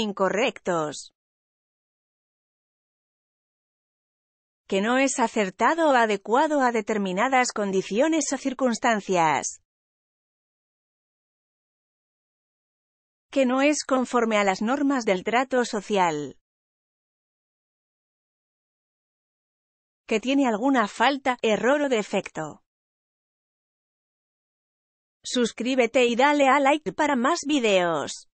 incorrectos. Que no es acertado o adecuado a determinadas condiciones o circunstancias. Que no es conforme a las normas del trato social. Que tiene alguna falta, error o defecto. Suscríbete y dale a like para más videos.